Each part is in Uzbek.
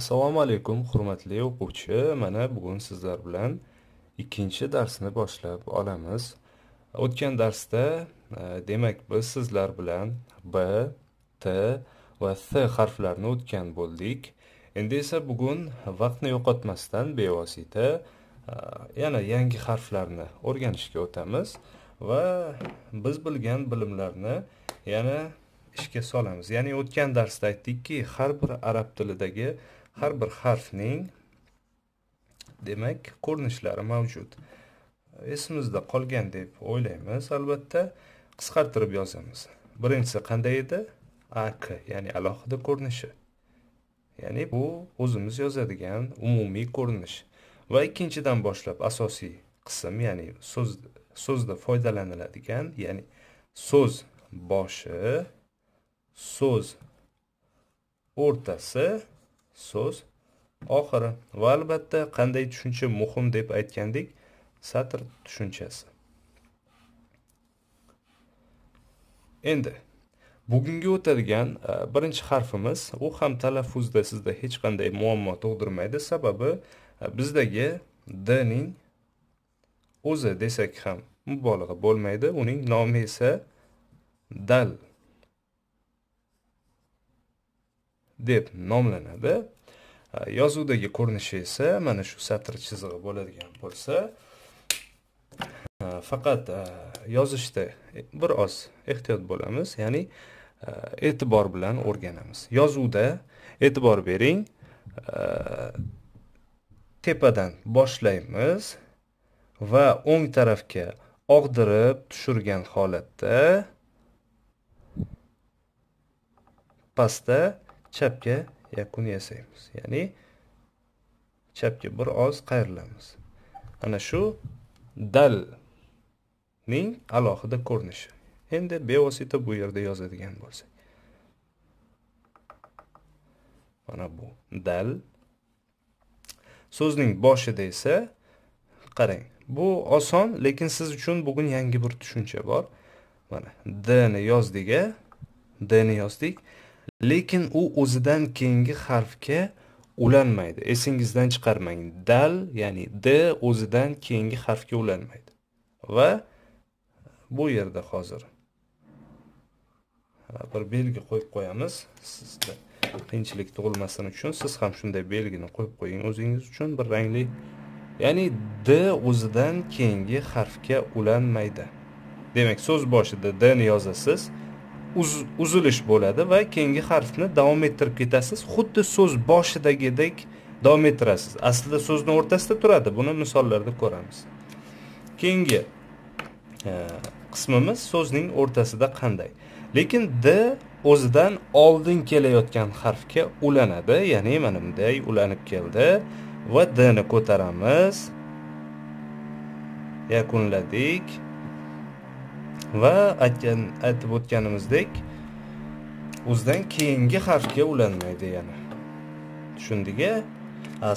assalomu alaykum hurmatli o'quvchi mana bugun sizlar bilan ikkinchi darsni boshlab olamiz o'tgan darsda e, demak biz sizlar bilan b t va s harflarini o'tgan bo'ldik endi esa bugun vaqtni yo'qotmasdan bevosita e, yana yangi harflarni o'rganishga o'tamiz va biz bilgan bilimlarni yana ishga solamiz ya'ni o'tgan darsda aytdikki har bir arab tilidagi har bir harfning demak ko'rinishlari mavjud esimizda qolgan deb o'ylaymiz albatta qisqartirib yozamiz birinchisi qanday edi ak ya'ni alohida ko'rinishi ya'ni bu o'zimiz yozadigan umumiy ko'rinish va ikkinchidan boshlab asosiy qism ya'ni so'z so'zda foydalaniladigan ya'ni so'z boshi so'z o'rtasi so'z oxiri va albatta qanday tushuncha muhim deb aytgandik satr tushunchasi endi bugungi o'tadigan e, birinchi harfimiz u ham talaffuzda sizda hech qanday muammo tug'dirmaydi sababi e, bizdagi d ning o'zi desak ham mubolag'a bo'lmaydi uning nomi esa dal deb nomlanadi yozuvdagi ko'rinishi esa mana shu satr chizig'i bo'ladigan bo'lsa faqat yozishda bir oz ehtiyot bo'lamiz ya'ni e'tibor bilan o'rganamiz yozuvda e'tibor bering tepadan boshlaymiz va o'ng tarafga og'dirib tushirgan holatda pastda chapga yakun yasaymiz ya'ni chapga bir oz qayrilamiz ana shu dalning alohida ko'rinishi endi bevosita bu yerda yozadigan bo'lsak mana bu dal so'zning boshida esa qarang bu oson lekin siz uchun bugun yangi bir tushuncha bor mana dni yozdik a dni yozdik lekin u o'zidan keyingi harfga ulanmaydi esingizdan chiqarmang dal ya'ni d o'zidan keyingi harfga ulanmaydi va bu yerda hozir bir belgi qo'yib qo'yamiz sizda qiyinchilik tug'ilmasin uchun siz ham shunday belgini qo'yib qo'ying o'zingiz uchun bir rangli ya'ni d o'zidan keyingi harfga ulanmaydi demak so'z boshida dni yozasiz uzilish bo'ladi va keyingi harfni davom ettirib ketasiz xuddi so'z boshidagidek davom ettirasiz aslida so'zni o'rtasida turadi buni misollarda ko'ramiz keyingi e, qismimiz so'zning o'rtasida qanday lekin d o'zidan oldin kelayotgan harfga ulanadi ya'ni mana bunday ulanib keldi va dni ko'taramiz yakunladik va aytib o'tganimizdek o'zidan keyingi harfga ulanmaydi yana tushundik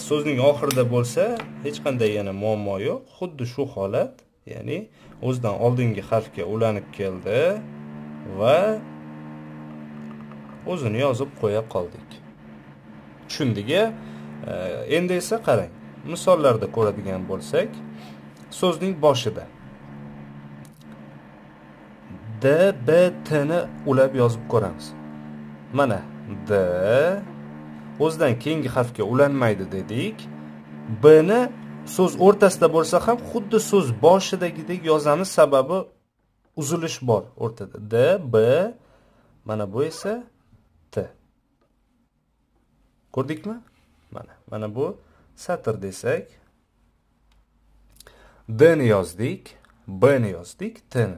so'zning oxirida bo'lsa hech qanday yana muammo yo'q xuddi shu holat ya'ni o'zidan oldingi harfga ulanib keldi va o'zini yozib qo'ya qoldik tushundik endi esa qarang misollarda ko'radigan bo'lsak so'zning boshida ni ulab yozib ko'ramiz mana d o'zidan keyingi harfga ulanmaydi dedik B ni so'z o'rtasida bo'lsa ham xuddi so'z boshidagidek yozamiz sababi uzilish bor o'rtada d b mana bu esa t ko'rdikmi mana mana bu satr desak ni yozdik B ni yozdik T ni.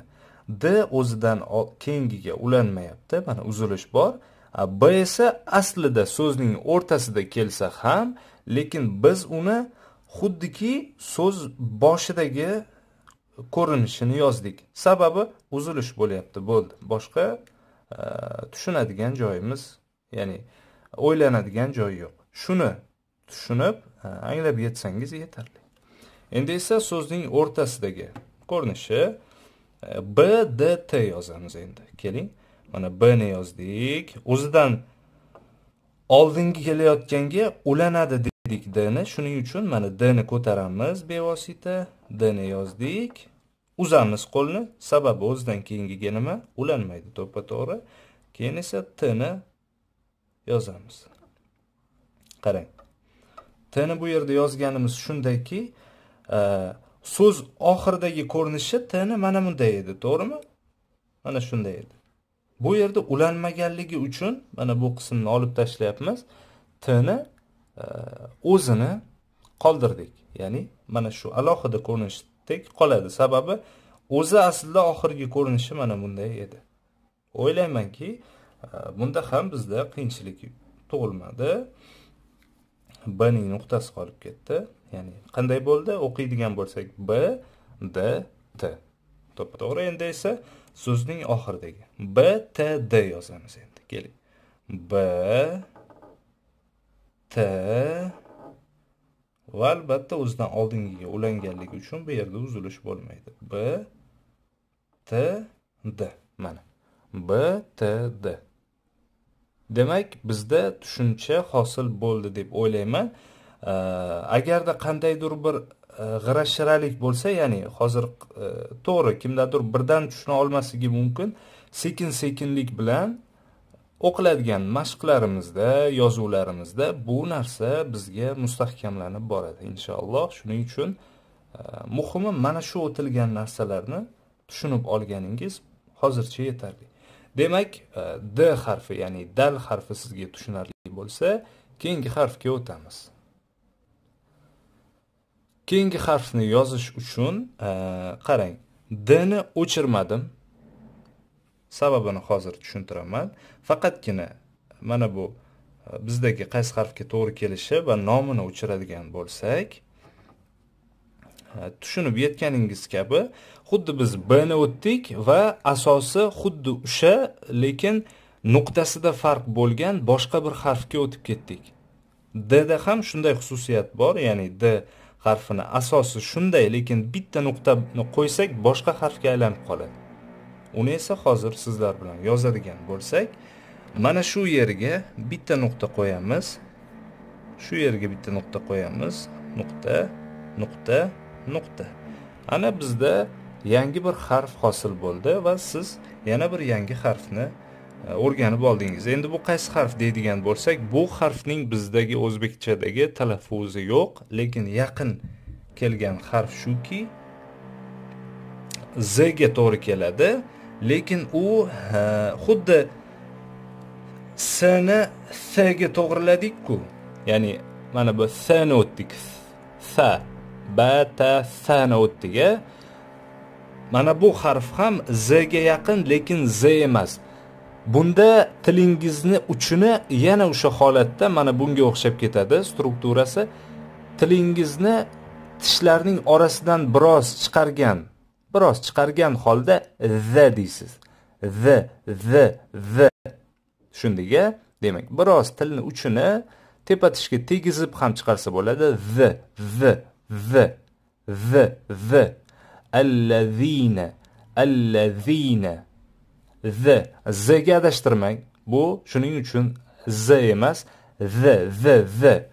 d o'zidan keyingiga ulanmayapti mana uzilish bor b esa aslida so'zning o'rtasida kelsa ham lekin biz uni xuddiki so'z boshidagi ko'rinishini yozdik sababi uzilish bo'lyapti bo'ldi boshqa e, tushunadigan joyimiz ya'ni o'ylanadigan joyi yo'q shuni tushunib e, anglab yetsangiz yetarli endi esa so'zning o'rtasidagi ko'rinishi bdt yozamiz endi keling mana b ni yozdik o'zidan oldingi kelayotganga ulanadi dedik d ni shuning uchun mana d ni ko'taramiz bevosita d ni yozdik uzamiz qo'lni sababi o'zidan keyingiga nima ulanmaydi to'ppa to'g'ri keyin esa t ni yozamiz qarang t ni bu yerda yozganimiz shundaki so'z oxiridagi ko'rinishi tni mana bunday edi to'g'rimi mana shunday edi bu yerda ulanmaganligi uchun mana bu qismni olib tashlayapmiz tni e, o'zini qoldirdik ya'ni mana shu alohida ko'rinishdek qoladi sababi o'zi aslida oxirgi ko'rinishi mana bunday edi o'ylaymanki e, bunda ham bizda qiyinchilik tug'ilmadi b ning nuqtasi qolib ketdi ya'ni qanday bo'ldi o'qiydigan bo'lsak b d t to'ppa to'g'ri endi esa so'zning oxiridagi b t d yozamiz endi keling b t va albatta o'zidan oldingiga ulanganligi uchun bu yerda uzilish bo'lmaydi b t d mana b t d demak bizda tushuncha hosil bo'ldi deb o'ylayman agarda qandaydir bir g'ira shiralik bo'lsa ya'ni hozir to'g'ri kimdadir birdan tushuna olmasligi mumkin sekin sekinlik bilan o'qiladigan mashqlarimizda yozuvlarimizda bu narsa bizga mustahkamlanib boradi inshaalloh shuning uchun muhimi mana shu o'tilgan narsalarni tushunib olganingiz hozircha yetarli demak э, d harfi ya'ni dal harfi sizga tushunarli bo'lsa keyingi harfga o'tamiz keyingi harfni yozish uchun e, qarang d ni o'chirmadim sababini hozir tushuntiraman faqatgina mana bu e, bizdagi qaysi harfga to'g'ri kelishi va nomini o'chiradigan bo'lsak e, tushunib yetganingiz kabi xuddi biz b ni o'tdik va asosi xuddi o'sha lekin nuqtasida farq bo'lgan boshqa bir harfga o'tib ketdik dda ham shunday xususiyat bor ya'ni d harfini asosi shunday lekin bitta nuqtani qo'ysak boshqa harfga aylanib qoladi uni esa hozir sizlar bilan yozadigan bo'lsak mana shu yerga bitta nuqta qo'yamiz shu yerga bitta nuqta qo'yamiz nuqta nuqta nuqta ana bizda yangi bir harf hosil bo'ldi va siz yana bir yangi harfni E, o'rganib oldingiz endi bu qaysi harf deydigan bo'lsak bu harfning bizdagi o'zbekchadagi talaffuzi yo'q lekin yaqin kelgan harf shuki z ga to'g'ri keladi lekin u e, xuddi s ni s ga to'g'riladikku ya'ni mana bu s ni o'tdik sa ba ta sa ni o'tdik mana bu harf ham z ga yaqin lekin z emas Bunda tilingizni uchini yana o'sha holatda mana bunga o'xshab ketadi strukturasi. Tilingizni tishlarning orasidan biroz chiqargan, biroz chiqargan holda z deysiz. Z, z, z. a demak, biroz tilni uchini tepa tishga tegizib ham chiqarsa bo'ladi. Z, z, z, z, z. Allazina, allazina the z ga adashtirmang bu shuning uchun z emas the the the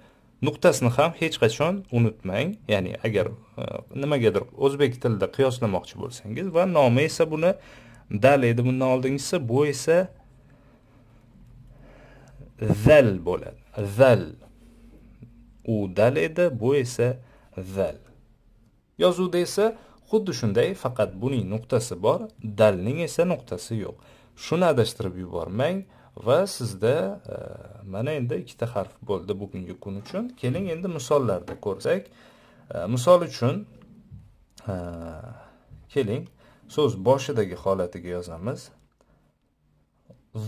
nuqtasini ham hech qachon unutmang ya'ni agar e, nimagadir o'zbek tilida qiyoslamoqchi bo'lsangiz va nomi esa buni dal edi bundan oldingisi bu esa zal bo'ladi zal u dal edi bu esa zal yozuvda esa xuddi shunday faqat buning nuqtasi bor dalning esa nuqtasi yo'q shuni adashtirib yubormang va sizda e, mana endi ikkita harf bo'ldi bugungi kun uchun keling endi misollarda ko'rsak e, misol uchun e, keling so'z boshidagi holatiga yozamiz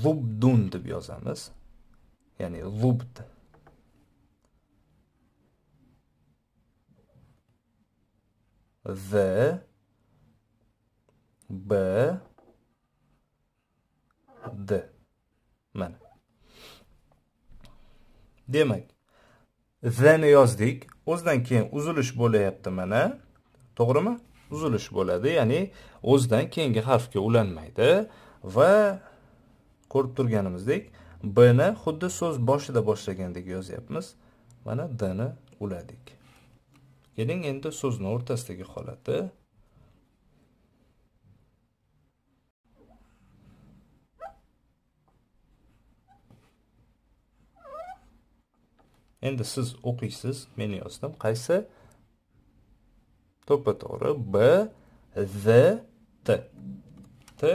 zubdun deb yozamiz ya'ni zubd w b d mana demak ni yozdik o'zidan keyin uzilish bo'layapti mana to'g'rimi uzilish bo'ladi ya'ni o'zidan keyingi harfga ulanmaydi va ko'rib turganimizdek bni xuddi so'z boshida boshlagandek yozyapmiz mana dni uladik keling endi so'zni o'rtasidagi holati endi siz o'qiysiz men yozdim qaysi to'ppa to'g'ri b z t t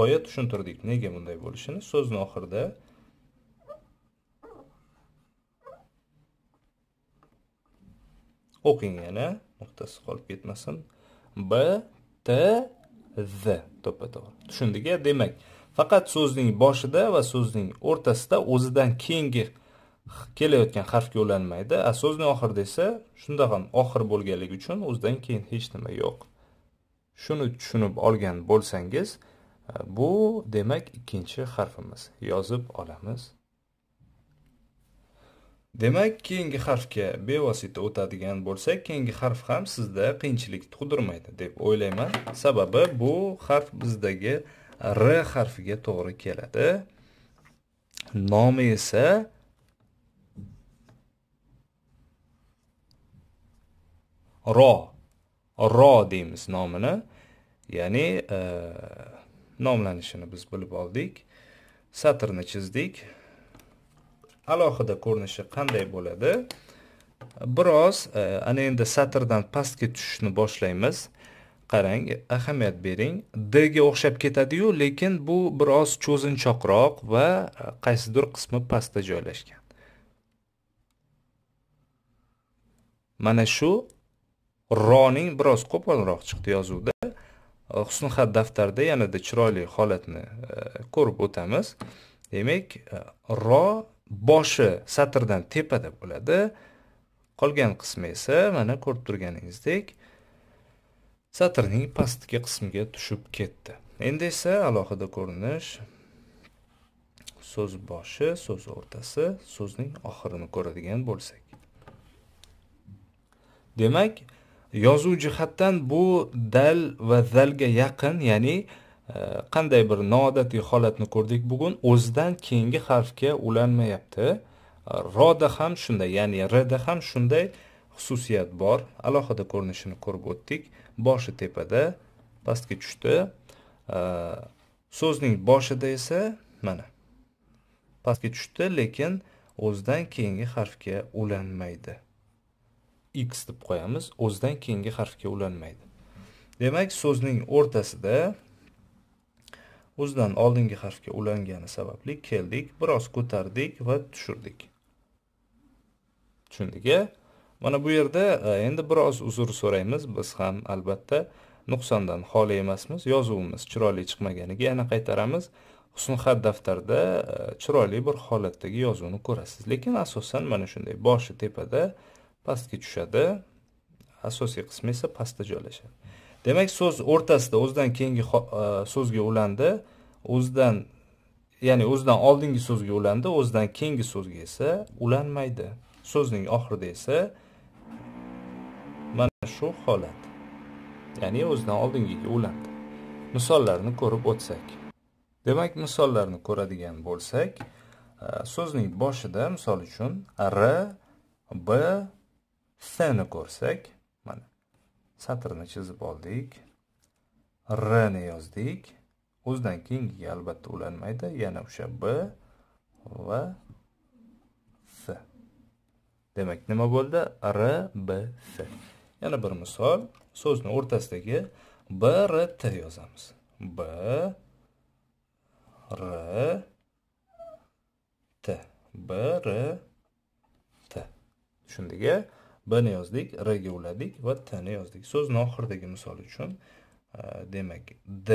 boya tushuntirdik nega bunday bo'lishini so'zni oxirida o'qing yana nuqtasi qolib ketmasin b t z to'ppa to'g'ri tushundik a demak faqat so'zning boshida va so'zning o'rtasida o'zidan keyingi kelayotgan harfga ulanmaydi a so'zni oxirida esa shunda ham oxir bo'lganligi uchun o'zidan keyin hech nima yo'q shuni tushunib olgan bo'lsangiz bu demak ikkinchi harfimiz yozib olamiz demak keyingi harfga bevosita o'tadigan bo'lsak keyingi harf ham sizda qiyinchilik tug'dirmaydi deb o'ylayman sababi bu harf bizdagi r harfiga to'g'ri keladi nomi esa ro ro deymiz nomini ya'ni e, nomlanishini biz bilib oldik satrni chizdik alohida ko'rinishi qanday bo'ladi biroz e, ana endi satrdan pastga tushishni boshlaymiz qarang ahamiyat bering d ga o'xshab ketadiyu lekin bu biroz cho'zinchoqroq va qaysidir qismi pastda joylashgan mana shu roning biroz qo'polroq chiqdi yozuvda husnixat daftarda yanada chiroyli holatni e, ko'rib o'tamiz demak e, ro boshi satrdan tepada bo'ladi qolgan qismi esa mana ko'rib turganingizdek satrning pastki qismiga tushib ketdi endi esa alohida ko'rinish so'z boshi so'z o'rtasi so'zning oxirini ko'radigan bo'lsak demak yozuv jihatdan bu dal va zalga yaqin ya'ni qanday bir noodatiy holatni ko'rdik bugun o'zidan keyingi harfga ulanmayapti roda ham shunday ya'ni rda ham shunday xususiyat bor alohida ko'rinishini ko'rib o'tdik boshi tepada pastga tushdi so'zning boshida esa mana pastga tushdi lekin o'zidan keyingi harfga ulanmaydi x deb qo'yamiz o'zidan keyingi harfga ulanmaydi demak so'zning o'rtasida o'zidan oldingi harfga ulangani sababli keldik biroz ko'tardik va tushirdik tushundik a e? mana bu yerda e, endi biroz uzr so'raymiz biz ham albatta nuqsondan xoli emasmiz yozuvimiz chiroyli chiqmaganiga yana qaytaramiz xat daftarda e, chiroyli bir holatdagi yozuvni ko'rasiz lekin asosan mana shunday boshi tepada pastga tushadi asosiy qismi esa pastda joylashadi demak so'z o'rtasida o'zidan keyingi e, so'zga ulandi o'zidan ya'ni o'zidan oldingi so'zga ulandi o'zidan keyingi so'zga esa ulanmaydi so'zning oxirida esa mana shu holat ya'ni o'zidan oldingiga ulandi misollarni ko'rib o'tsak demak misollarni ko'radigan bo'lsak e, so'zning boshida misol uchun r b sni ni ko'rsak satrni chizib oldik r ni yozdik o'zidan keyingiga albatta ulanmaydi yana o'sha b va s demak nima bo'ldi r b s yana bir misol so'zni o'rtasidagi b r t yozamiz b r t b r t tushundikmi b ni yozdik r ga uladik va t ni yozdik so'zni oxiridagi misol uchun e, demak d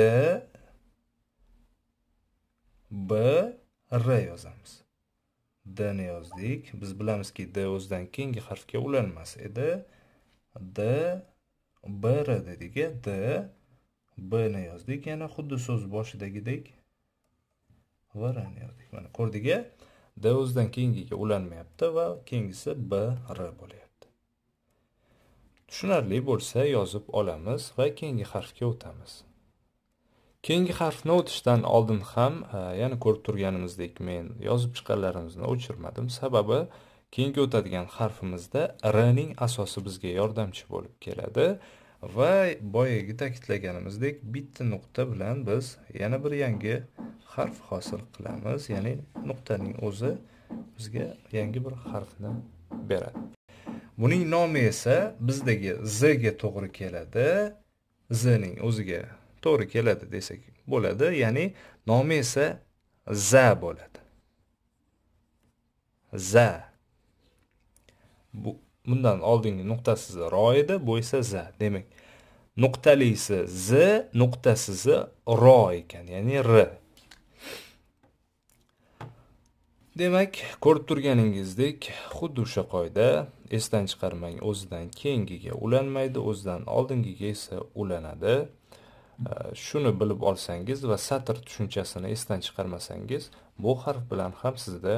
b r yozamiz d ni yozdik biz bilamizki d o'zidan keyingi harfga ulanmas edi d b r dedik d b ni yozdik yana xuddi so'z boshidagidek va r ni yozdik mana ko'rdik d o'zidan keyingiga ulanmayapti va keyingisi b r bo'lyapti Tushunarli bo'lsa yozib olamiz va keyingi harfga o'tamiz. Keyingi harfni o'tishdan oldin ham, ya'ni ko'rib turganimizdek men yozib chiqqanlarimizni o'chirmadim, sababi keyingi o'tadigan harfimizda r ning asosi bizga yordamchi bo'lib keladi va boyagi ta'kidlaganimizdek bitta nuqta bilan biz yana bir yangi harf hosil qilamiz, ya'ni nuqtaning o'zi bizga yangi bir harfni beradi. buning nomi esa bizdagi z ga to'g'ri keladi z ning o'ziga to'g'ri keladi desak bo'ladi ya'ni nomi esa za bo'ladi za bu bundan oldingi nuqtasiz ro edi bu esa z demak nuqtalisi z nuqtasiz ro ekan ya'ni r demak ko'rib turganingizdek xuddi o'sha qoida esdan chiqarmang o'zidan keyingiga ulanmaydi o'zidan oldingiga esa ulanadi shuni bilib olsangiz va satr tushunchasini esdan chiqarmasangiz bu harf bilan ham sizda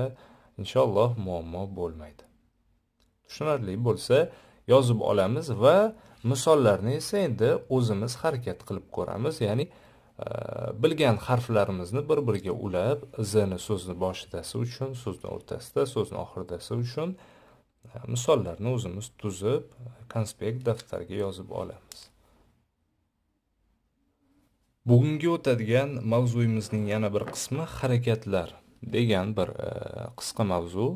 inshaalloh muammo bo'lmaydi tushunarli bo'lsa yozib olamiz va misollarni esa endi o'zimiz harakat qilib ko'ramiz ya'ni Э, bilgan harflarimizni bir biriga ulab zni so'zni boshidasi uchun so'zni o'rtasida so'zni oxiridasi uchun e, misollarni o'zimiz tuzib konspekt daftarga yozib olamiz bugungi o'tadigan mavzuyimizning yana bir qismi harakatlar degan bir e, qisqa mavzu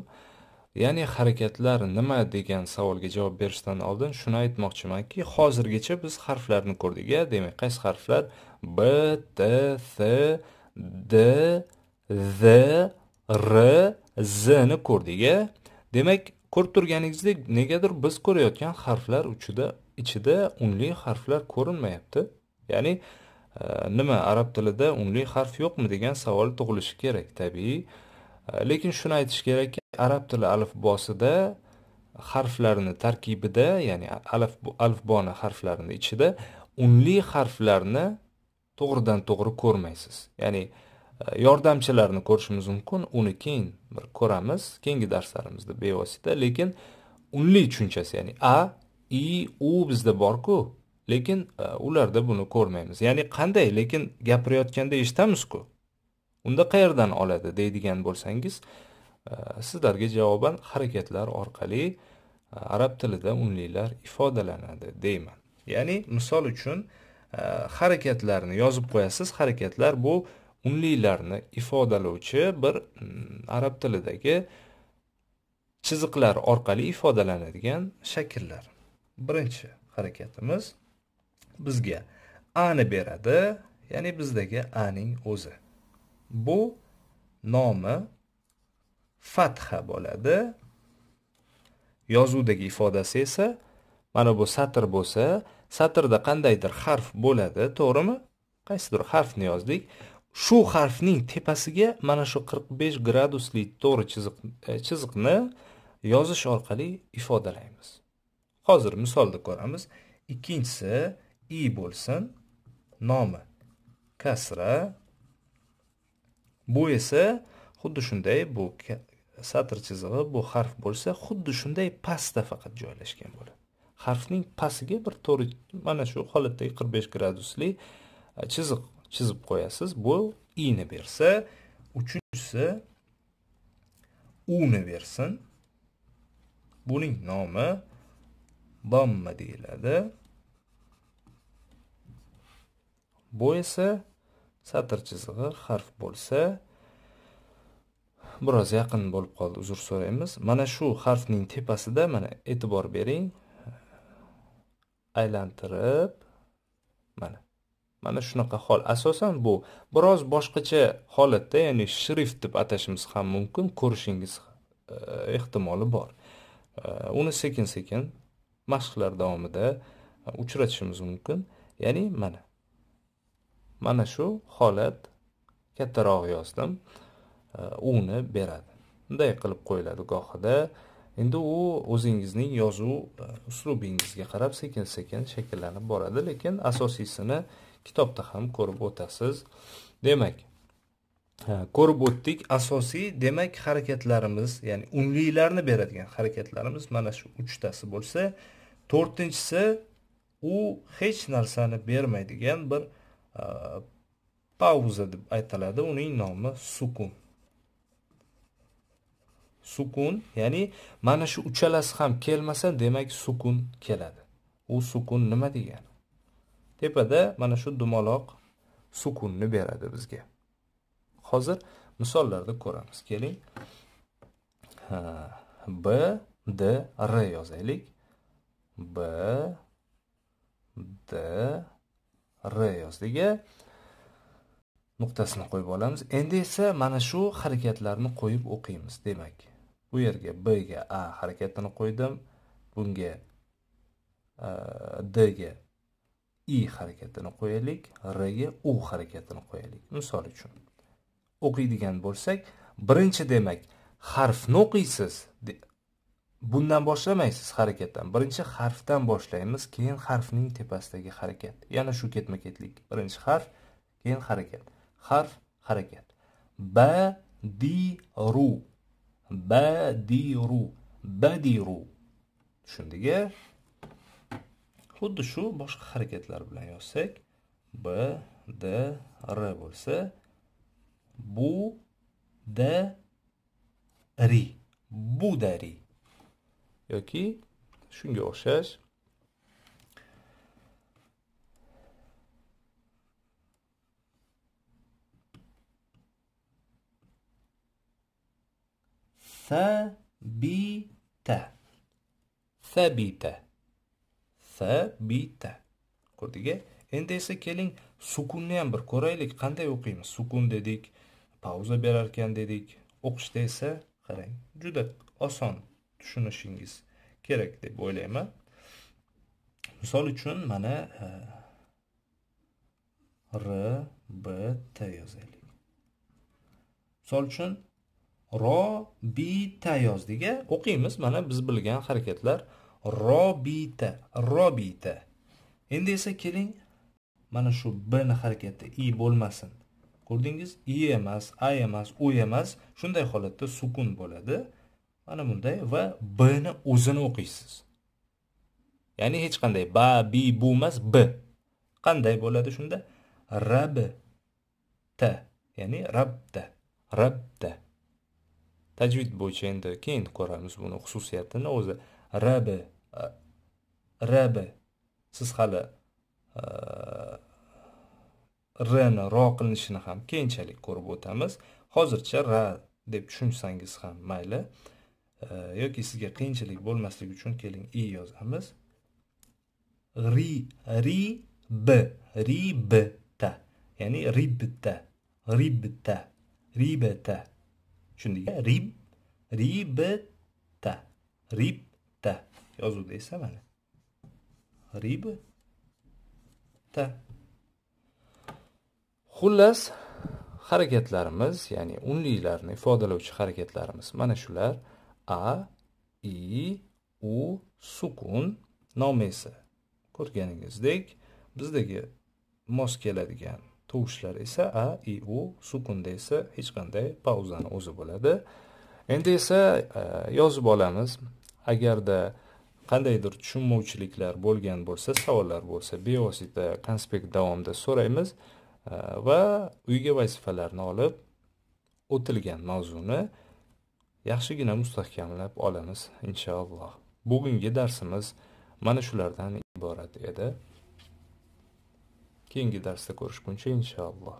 ya'ni harakatlar nima degan savolga javob berishdan oldin shuni aytmoqchimanki hozirgacha biz harflarni ko'rdik a demak qaysi harflar B, T, С, D, Z, R, Z ni ko'rdik. E? Demak, ko'rib turganingizdek, negadir biz ko'rayotgan harflar uchida ichida unli harflar ko'rinmayapti. Ya'ni e, nima arab tilida unli harf yo'qmi degan savol tug'ilishi kerak, tabiiy. E, lekin shuni aytish kerakki, arab tili alifbosida harflarni tarkibida, ya'ni alif alifboni harflarini ichida unli harflarni to'g'ridan to'g'ri ko'rmaysiz ya'ni e, yordamchilarni ko'rishimiz mumkin uni keyin bir ko'ramiz keyingi darslarimizda bevosita lekin unli tushunchasi ya'ni a i u bizda borku lekin e, ularda buni ko'rmaymiz ya'ni qanday lekin gapirayotganda eshitamizku unda qayerdan oladi deydigan bo'lsangiz e, sizlarga javoban harakatlar orqali arab tilida unlilar ifodalanadi deyman ya'ni misol uchun Э, harakatlarni yozib qo'yasiz harakatlar bu unlilarni ifodalovchi bir mm, arab tilidagi chiziqlar orqali ifodalanadigan shakllar birinchi harakatimiz bizga a ni beradi ya'ni bizdagi a ning o'zi bu nomi fatha bo'ladi yozuvdagi ifodasi esa mana bu satr bo'lsa satrda qandaydir harf bo'ladi to'g'rimi qaysidir harfni yozdik shu harfning tepasiga mana shu 45 gradusli to'g'ri chiziq e, chiziqni yozish orqali ifodalaymiz hozir misolda ko'ramiz ikkinchisi i bo'lsin nomi kasra bu esa xuddi shunday bu satr chizig'i bu harf bo'lsa xuddi shunday pastda faqat joylashgan bo'ladi harfning pastiga bir to'g'ri mana shu holatdagi 45 gradusli e, chiziq chizib qo'yasiz bu i ni bersa uchinchisi u ni bersin buning nomi domma deyiladi bu esa satr chizig'i harf bo'lsa biroz yaqin bo'lib qoldi uzr so'raymiz mana shu harfning tepasida mana e'tibor bering aylantirib mana mana shunaqa hol asosan bu biroz boshqacha holatda ya'ni shrift deb atashimiz ham mumkin ko'rishingiz e, ehtimoli bor e, uni sekin sekin mashqlar davomida uchratishimiz mumkin ya'ni mana mana shu holat kattaroq yozdim e, uni beradi bunday qilib qo'yiladi gohida endi u o'zingizning yozuv e, uslubingizga qarab sekin sekin shakllanib boradi lekin asosiysini kitobda ham ko'rib o'tasiz demak e, ko'rib o'tdik asosiy demak harakatlarimiz ya'ni unliklarni beradigan harakatlarimiz mana shu uchtasi bo'lsa to'rtinchisi u hech narsani bermaydigan bir e, pauza deb aytiladi uning nomi sukun sukun ya'ni mana shu uchalasi ham kelmasa demak sukun keladi u sukun nima degani tepada mana shu dumaloq sukunni beradi bizga hozir misollarda ko'ramiz keling b d r yozaylik b d r yozdik nuqtasini qo'yib olamiz endi esa mana shu harakatlarni qo'yib o'qiymiz demak bu yerga b ga a harakatini qo'ydim bunga e, d ga i harakatini qo'yaylik r ga u harakatini qo'yaylik misol uchun o'qiydigan bo'lsak birinchi demak harfni o'qiysiz bundan boshlamaysiz harakatdan birinchi harfdan boshlaymiz keyin harfning tepasidagi harakat yana shu ketma ketlik birinchi harf keyin harakat harf harakat ba di ru badiru badiru tushundikga xuddi shu boshqa harakatlar bilan yozsak b d r bo'lsa bu da ri budari yoki shunga o'xshash sabita sabita sabita ko'rdik endi esa keling sukunni ham bir ko'raylik qanday o'qiymiz sukun dedik pauza berar ekan dedik o'qishda esa qarang juda oson tushunishingiz kerak deb o'ylayman misol uchun mana e, r b t yozaylik misol uchun robita yozdik a o'qiymiz mana biz bilgan harakatlar robita robita endi esa keling mana shu bni harakati i bo'lmasin ko'rdingiz i emas a emas u emas shunday holatda sukun bo'ladi mana bunday va bni o'zini o'qiysiz ya'ni hech qanday ba bi bu emas b qanday bo'ladi shunda rabta ya'ni rabta rabta tajvid bo'yicha endi keyin ko'ramiz buni xususiyatini o'zi rabi rabi siz hali e, rni ro qilinishini ham keyinchalik ko'rib o'tamiz hozircha ra deb tushunsangiz ham mayli e, yoki sizga qiyinchilik bo'lmasligi uchun keling i yozamiz ri ri b ta ya'ni ribta ribta ribta shunday e, rib ribta ribta yozuvda esa mana ribta xullas harakatlarimiz ya'ni unliklarni ifodalovchi harakatlarimiz mana shular a i u sukun nomesi ko'rganingizdek bizdagi mos keladigan tovushlar esa a i u sukunda esa hech qanday pauzani o'zi bo'ladi endi esa e, yozib olamiz agarda qandaydir tushunmovchiliklar bo'lgan bo'lsa savollar bo'lsa bevosita konspekt davomida so'raymiz e, va uyga vazifalarni olib o'tilgan mavzuni yaxshigina mustahkamlab olamiz inshaalloh bugungi darsimiz mana shulardan iborat edi keyingi darsda ko'rishguncha inshaalloh